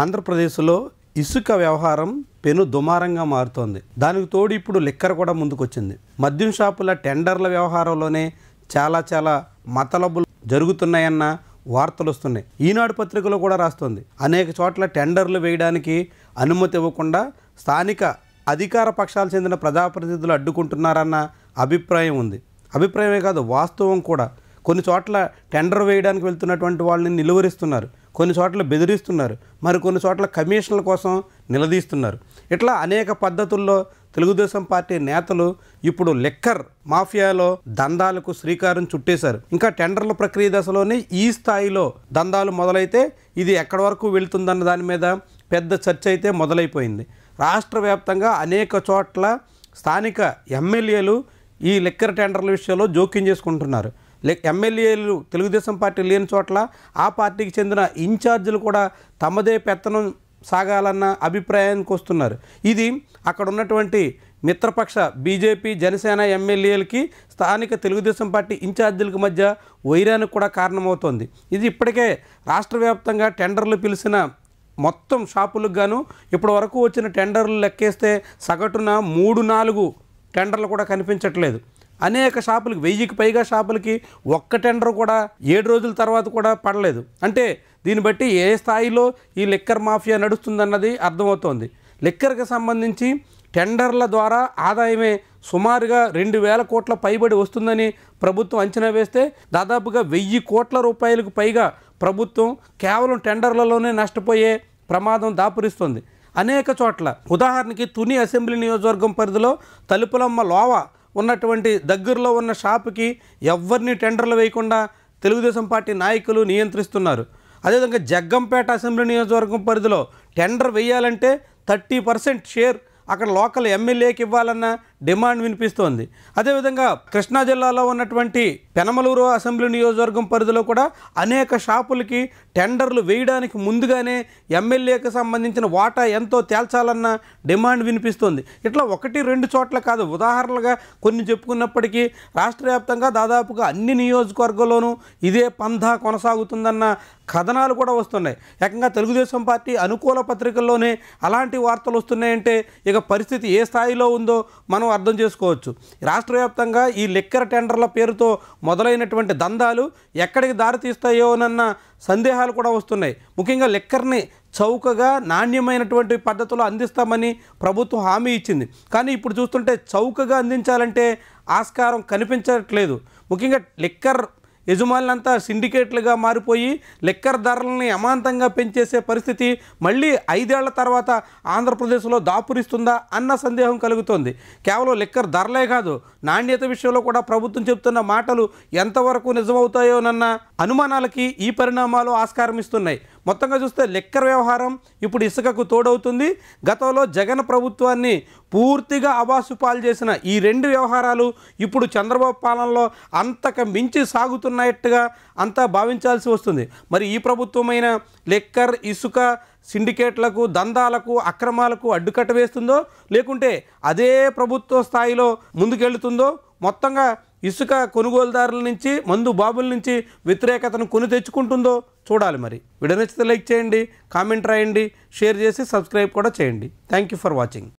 ఆంధ్రప్రదేశ్లో ఇసుక వ్యవహారం పెను దుమారంగా మారుతోంది దానికి తోడు ఇప్పుడు లిక్కర్ కూడా ముందుకొచ్చింది మద్యం షాపుల టెండర్ల వ్యవహారంలోనే చాలా చాలా మతలబులు జరుగుతున్నాయన్న వార్తలు వస్తున్నాయి ఈనాడు పత్రికలో కూడా రాస్తుంది అనేక చోట్ల టెండర్లు వేయడానికి అనుమతి ఇవ్వకుండా స్థానిక అధికార పక్షాలు చెందిన ప్రజాప్రతినిధులు అడ్డుకుంటున్నారన్న అభిప్రాయం ఉంది అభిప్రాయమే కాదు వాస్తవం కూడా కొన్ని చోట్ల టెండర్ వేయడానికి వెళ్తున్నటువంటి వాళ్ళని నిలువరిస్తున్నారు కొన్ని చోట్ల బెదిరిస్తున్నారు మరి కొన్ని చోట్ల కమిషన్ల కోసం నిలదీస్తున్నారు ఇట్లా అనేక పద్ధతుల్లో తెలుగుదేశం పార్టీ నేతలు ఇప్పుడు లిక్కర్ మాఫియాలో దందాలకు శ్రీకారం చుట్టేశారు ఇంకా టెండర్ల ప్రక్రియ దశలోనే ఈ స్థాయిలో దందాలు మొదలైతే ఇది ఎక్కడి వరకు వెళుతుందన్న దాని మీద పెద్ద చర్చ అయితే మొదలైపోయింది రాష్ట్ర వ్యాప్తంగా అనేక చోట్ల స్థానిక ఎమ్మెల్యేలు ఈ లిక్కర్ టెండర్ల విషయంలో జోక్యం చేసుకుంటున్నారు లేక ఎమ్మెల్యేలు తెలుగుదేశం పార్టీ లేని చోట్ల ఆ పార్టీకి చెందిన ఇన్ఛార్జీలు కూడా తమదే పెత్తనం సాగాలన్న అభిప్రాయానికి వస్తున్నారు ఇది అక్కడ ఉన్నటువంటి మిత్రపక్ష బీజేపీ జనసేన ఎమ్మెల్యేలకి స్థానిక తెలుగుదేశం పార్టీ ఇన్ఛార్జీలకు మధ్య వైరానికి కూడా కారణమవుతోంది ఇది ఇప్పటికే రాష్ట్ర వ్యాప్తంగా టెండర్లు పిలిచిన మొత్తం షాపులకు గాను ఇప్పటి వరకు వచ్చిన టెండర్లు లెక్కేస్తే సగటున మూడు నాలుగు టెండర్లు కూడా కనిపించట్లేదు అనేక షాపులకి వెయ్యికి పైగా షాపులకి ఒక్క టెండర్ కూడా ఏడు రోజుల తర్వాత కూడా పడలేదు అంటే దీన్ని బట్టి ఏ స్థాయిలో ఈ లిక్కర్ మాఫియా నడుస్తుందన్నది అర్థమవుతోంది లిక్కర్కి సంబంధించి టెండర్ల ద్వారా ఆదాయమే సుమారుగా రెండు వేల కోట్ల పైబడి వస్తుందని ప్రభుత్వం అంచనా వేస్తే దాదాపుగా వెయ్యి కోట్ల రూపాయలకు పైగా ప్రభుత్వం కేవలం టెండర్లలోనే నష్టపోయే ప్రమాదం దాపురిస్తుంది అనేక చోట్ల ఉదాహరణకి తుని అసెంబ్లీ నియోజకవర్గం పరిధిలో తలుపులమ్మ లోవ ఉన్నటువంటి దగ్గరలో ఉన్న షాపుకి ఎవరిని టెండర్లు వేయకుండా తెలుగుదేశం పార్టీ నాయకులు నియంత్రిస్తున్నారు అదేవిధంగా జగ్గంపేట అసెంబ్లీ నియోజకవర్గం పరిధిలో టెండర్ వేయాలంటే థర్టీ పర్సెంట్ షేర్ అక్కడ లోకల్ ఎమ్మెల్యేకి ఇవ్వాలన్నా డిమాండ్ వినిపిస్తోంది అదేవిధంగా కృష్ణా జిల్లాలో ఉన్నటువంటి పెనమలూరు అసెంబ్లీ నియోజకవర్గం పరిధిలో కూడా అనేక షాపులకి టెండర్లు వేయడానికి ముందుగానే ఎమ్మెల్యేకి సంబంధించిన వాటా ఎంతో తేల్చాలన్న డిమాండ్ వినిపిస్తోంది ఇట్లా ఒకటి రెండు చోట్ల కాదు ఉదాహరణలుగా కొన్ని చెప్పుకున్నప్పటికీ రాష్ట్ర వ్యాప్తంగా దాదాపుగా అన్ని నియోజకవర్గంలోనూ ఇదే పంధా కొనసాగుతుందన్న కథనాలు కూడా వస్తున్నాయి ఏకంగా తెలుగుదేశం పార్టీ అనుకూల పత్రికల్లోనే అలాంటి వార్తలు వస్తున్నాయంటే ఇక పరిస్థితి ఏ స్థాయిలో ఉందో మనం మనం అర్థం చేసుకోవచ్చు రాష్ట్ర వ్యాప్తంగా ఈ లిక్కర్ టెండర్ల పేరుతో మొదలైనటువంటి దందాలు ఎక్కడికి అన్న సందేహాలు కూడా వస్తున్నాయి ముఖ్యంగా లిక్కర్ని చౌకగా నాణ్యమైనటువంటి పద్ధతులు అందిస్తామని ప్రభుత్వం హామీ ఇచ్చింది కానీ ఇప్పుడు చూస్తుంటే చౌకగా అందించాలంటే ఆస్కారం కనిపించట్లేదు ముఖ్యంగా లిక్కర్ యజమానులంతా సిండికేట్లుగా మారిపోయి లెక్కర్ ధరలని అమాంతంగా పెంచేసే పరిస్థితి మళ్ళీ ఐదేళ్ల తర్వాత ఆంధ్రప్రదేశ్లో దాపురిస్తుందా అన్న సందేహం కలుగుతోంది కేవలం లెక్కర్ ధరలే కాదు నాణ్యత విషయంలో కూడా ప్రభుత్వం చెబుతున్న మాటలు ఎంతవరకు నిజమవుతాయోనన్న అనుమానాలకి ఈ పరిణామాలు ఆస్కారం ఇస్తున్నాయి మొత్తంగా చూస్తే లెక్కర్ వ్యవహారం ఇప్పుడు ఇసుకకు తోడవుతుంది గతంలో జగన్ ప్రభుత్వాన్ని పూర్తిగా అవాసు పాలు చేసిన ఈ రెండు వ్యవహారాలు ఇప్పుడు చంద్రబాబు పాలనలో అంతక మించి సాగుతున్నట్టుగా అంతా భావించాల్సి వస్తుంది మరి ఈ ప్రభుత్వమైన లెక్కర్ ఇసుక సిండికేట్లకు దందాలకు అక్రమాలకు అడ్డుకట్ట వేస్తుందో లేకుంటే అదే ప్రభుత్వ స్థాయిలో ముందుకెళ్తుందో మొత్తంగా ఇసుక కొనుగోలుదారుల నుంచి మందు బాబుల నుంచి వ్యతిరేకతను కొని తెచ్చుకుంటుందో చూడాలి మరి వీడియో నచ్చితే లైక్ చేయండి కామెంట్ రాయండి షేర్ చేసి సబ్స్క్రైబ్ కూడా చేయండి థ్యాంక్ యూ ఫర్ వాచింగ్